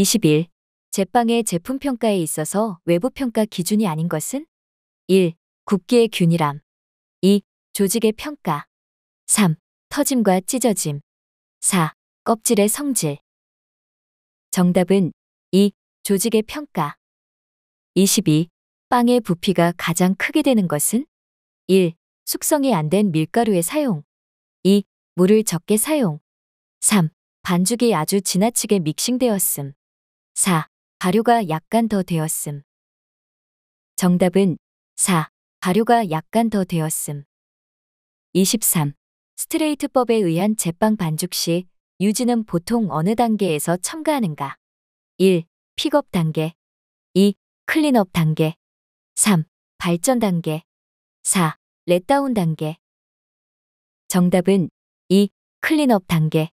21. 제빵의 제품 평가에 있어서 외부 평가 기준이 아닌 것은? 1. 굽기의 균일함. 2. 조직의 평가. 3. 터짐과 찢어짐. 4. 껍질의 성질. 정답은 2. 조직의 평가. 22. 빵의 부피가 가장 크게 되는 것은? 1. 숙성이 안 된 밀가루의 사용. 2. 물을 적게 사용. 3. 반죽이 아주 지나치게 믹싱되었음. 4. 발효가 약간 더 되었음. 정답은 4. 발효가 약간 더 되었음. 23. 스트레이트법에 의한 제빵 반죽 시 유지는 보통 어느 단계에서 첨가하는가? 1. 픽업 단계 2. 클린업 단계 3. 발전 단계 4. 렛다운 단계 정답은 2. 클린업 단계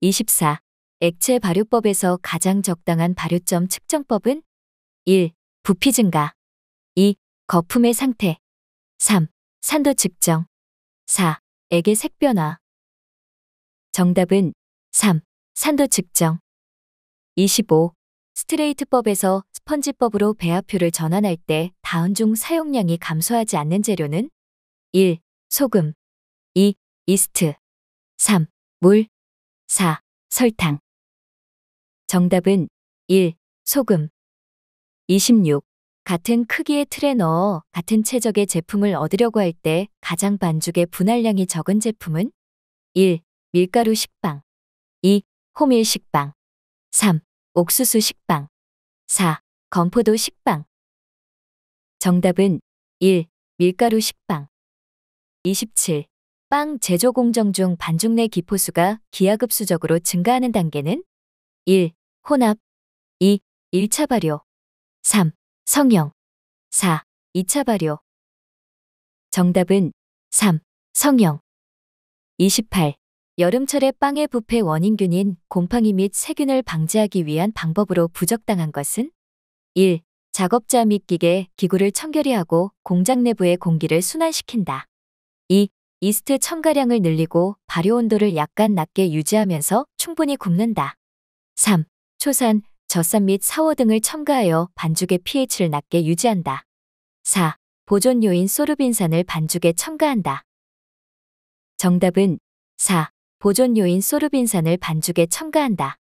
24. 액체 발효법에서 가장 적당한 발효점 측정법은 1. 부피 증가 2. 거품의 상태 3. 산도 측정 4. 액의 색변화 정답은 3. 산도 측정 25. 스트레이트법에서 스펀지법으로 배합표를 전환할 때 다운 중 사용량이 감소하지 않는 재료는 1. 소금 2. 이스트 3. 물 4. 설탕 정답은 1. 소금 26. 같은 크기의 틀에 넣어 같은 체적의 제품을 얻으려고 할 때 가장 반죽의 분할량이 적은 제품은? 1. 밀가루 식빵 2. 호밀 식빵 3. 옥수수 식빵 4. 건포도 식빵 정답은 1. 밀가루 식빵 27. 빵 제조 공정 중 반죽 내 기포수가 기하급수적으로 증가하는 단계는? 1. 혼합 2. 1차 발효 3. 성형 4. 2차 발효 정답은 3. 성형 28. 여름철에 빵의 부패 원인균인 곰팡이 및 세균을 방지하기 위한 방법으로 부적당한 것은 1. 작업자 및 기계, 기구를 청결히 하고 공장 내부의 공기를 순환시킨다. 2. 이스트 첨가량을 늘리고 발효 온도를 약간 낮게 유지하면서 충분히 굽는다. 3. 초산, 젖산 및 사워 등을 첨가하여 반죽의 pH를 낮게 유지한다. 4. 보존 요인 소르빈산을 반죽에 첨가한다. 정답은 4. 보존 요인 소르빈산을 반죽에 첨가한다.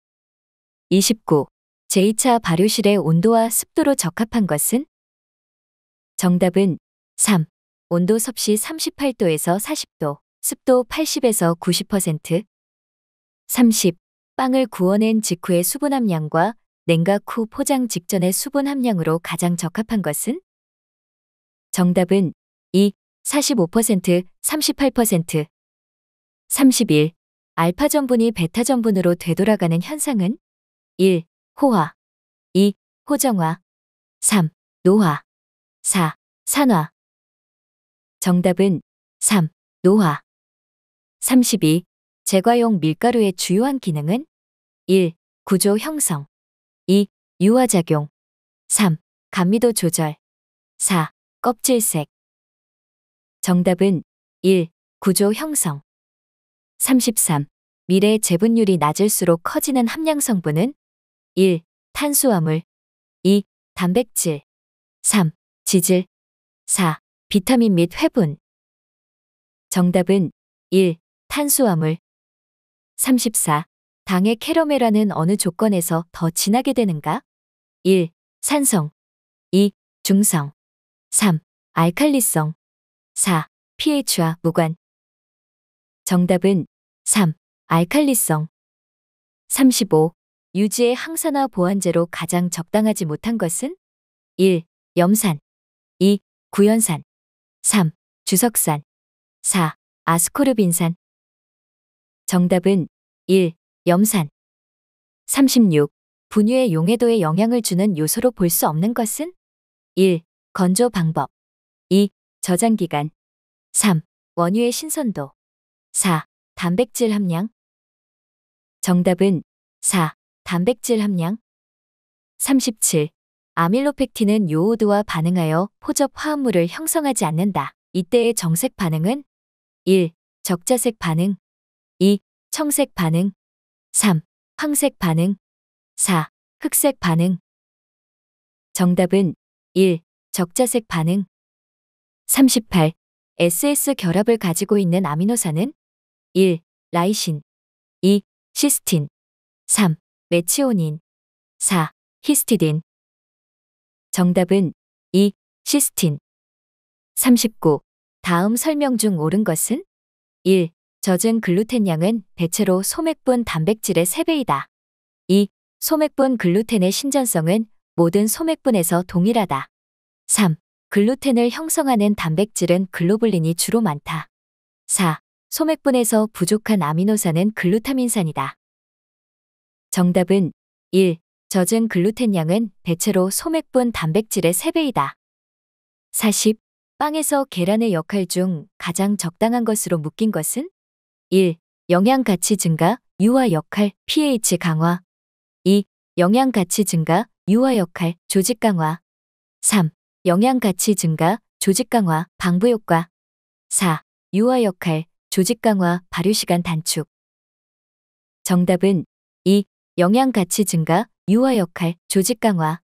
29. 제2차 발효실의 온도와 습도로 적합한 것은? 정답은 3. 온도 섭씨 38도에서 40도, 습도 80에서 90%. 30. 빵을 구워낸 직후의 수분 함량과 냉각 후 포장 직전의 수분 함량으로 가장 적합한 것은? 정답은 2, 45%, 38%, 31. 알파 전분이 베타 전분으로 되돌아가는 현상은? 1. 호화 2. 호정화 3. 노화 4. 산화 정답은 3. 노화 32. 제과용 밀가루의 주요한 기능은 1. 구조 형성 2. 유화작용 3. 감미도 조절 4. 껍질색 정답은 1. 구조 형성 33. 미래 재분율이 낮을수록 커지는 함량 성분은 1. 탄수화물 2. 단백질 3. 지질 4. 비타민 및 회분 정답은 1. 탄수화물 34. 당의 캐러메라는 어느 조건에서 더 진하게 되는가? 1. 산성 2. 중성 3. 알칼리성 4. pH와 무관 정답은 3. 알칼리성 35. 유지의 항산화 보완제로 가장 적당하지 못한 것은? 1. 염산 2. 구연산 3. 주석산 4. 아스코르빈산 정답은 1. 염산 36. 분유의 용해도에 영향을 주는 요소로 볼 수 없는 것은? 1. 건조 방법 2. 저장 기간 3. 원유의 신선도 4. 단백질 함량 정답은 4. 단백질 함량 37. 아밀로펙틴은 요오드와 반응하여 포접 화합물을 형성하지 않는다. 이때의 정색 반응은 1. 적자색 반응 2. 청색 반응 3. 황색 반응 4. 흑색 반응 정답은 1. 적자색 반응 38. SS 결합을 가지고 있는 아미노산은 1. 라이신 2. 시스틴 3. 메치오닌 4. 히스티딘 정답은 2. 시스틴 39. 다음 설명 중 옳은 것은 1. 젖은 글루텐 양은 대체로 소맥분 단백질의 3배이다. 2. 소맥분 글루텐의 신전성은 모든 소맥분에서 동일하다. 3. 글루텐을 형성하는 단백질은 글로블린이 주로 많다. 4. 소맥분에서 부족한 아미노산은 글루타민산이다. 정답은 1. 젖은 글루텐 양은 대체로 소맥분 단백질의 3배이다. 40. 빵에서 계란의 역할 중 가장 적당한 것으로 묶인 것은? 1. 영양 가치 증가, 유아 역할, pH 강화. 2. 영양 가치 증가, 유아 역할, 조직 강화. 3. 영양 가치 증가, 조직 강화, 방부 효과. 4. 유아 역할, 조직 강화, 발효 시간 단축. 정답은 2. 영양 가치 증가, 유아 역할, 조직 강화.